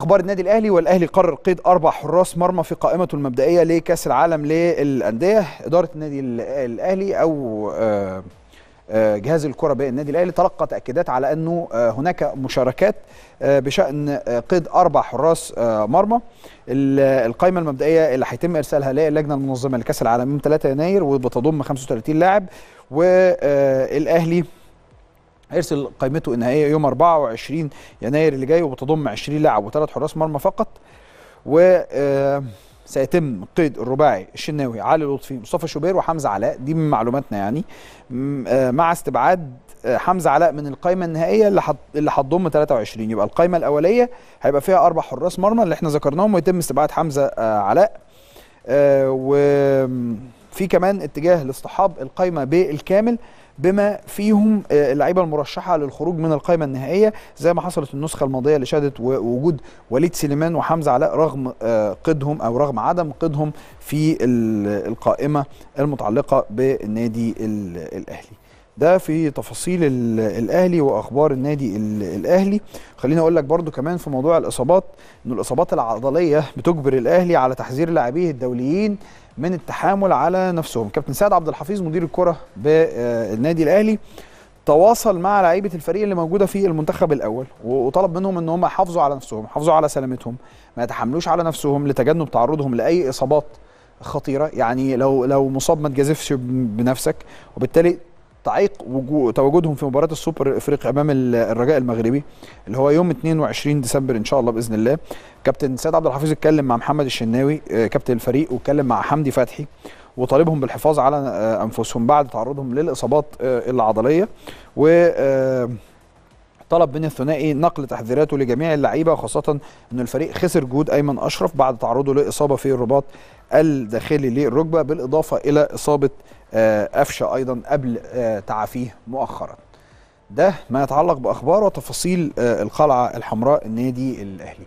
اخبار النادي الاهلي والاهلي قرر قيد اربع حراس مرمى في قائمته المبدئيه لكاس العالم للانديه اداره النادي الاهلي او آه، آه، جهاز الكره بالنادي الاهلي تلقى تاكيدات على انه آه، هناك مشاركات بشان قيد اربع حراس مرمى القائمه المبدئيه اللي هيتم ارسالها للجنه المنظمه لكاس العالم من 3 يناير وبتضم 35 لاعب والاهلي هيرسل قائمته النهائيه يوم 24 يناير اللي جاي وبتضم 20 لاعب وثلاث حراس مرمى فقط و آه، سيتم قيد الرباعي الشناوي علي لطفي مصطفى شوبير وحمزه علاء دي من معلوماتنا يعني آه، مع استبعاد آه، حمزه علاء من القائمه النهائيه اللي اللي هتضم 23 يبقى القائمه الاوليه هيبقى فيها اربع حراس مرمى اللي احنا ذكرناهم ويتم استبعاد حمزه علاء وفي كمان اتجاه لاصطحاب القائمه بالكامل بما فيهم آه، اللعيبه المرشحه للخروج من القائمه النهائيه زي ما حصلت النسخه الماضيه اللي شهدت وجود وليد سليمان وحمزه علاء رغم آه، قيدهم او رغم عدم قيدهم في القائمه المتعلقه بالنادي الاهلي ده في تفاصيل الاهلي واخبار النادي الاهلي خليني اقول لك برضو كمان في موضوع الاصابات ان الاصابات العضليه بتجبر الاهلي على تحذير لاعبيه الدوليين من التحامل على نفسهم كابتن سعد عبد الحفيظ مدير الكره بالنادي آه، الاهلي تواصل مع لعيبه الفريق اللي موجوده في المنتخب الاول وطلب منهم ان هم يحافظوا على نفسهم يحافظوا على سلامتهم ما يتحملوش على نفسهم لتجنب تعرضهم لاي اصابات خطيره يعني لو لو مصاب ما تجازفش بنفسك وبالتالي تعيق تواجدهم في مباراه السوبر الافريقي امام الرجاء المغربي اللي هو يوم 22 ديسمبر ان شاء الله باذن الله كابتن سيد عبد الحفيظ اتكلم مع محمد الشناوي آه، كابتن الفريق واتكلم مع حمدي فتحي وطالبهم بالحفاظ على آه، انفسهم بعد تعرضهم للاصابات آه، العضليه و طلب من الثنائي نقل تحذيراته لجميع اللعيبه خاصه ان الفريق خسر جود ايمن اشرف بعد تعرضه لاصابه في الرباط الداخلي للركبه بالاضافه الى اصابه آه، قفشه ايضا قبل آه، تعافيه مؤخرا. ده ما يتعلق باخبار وتفاصيل آه، القلعه الحمراء النادي الاهلي.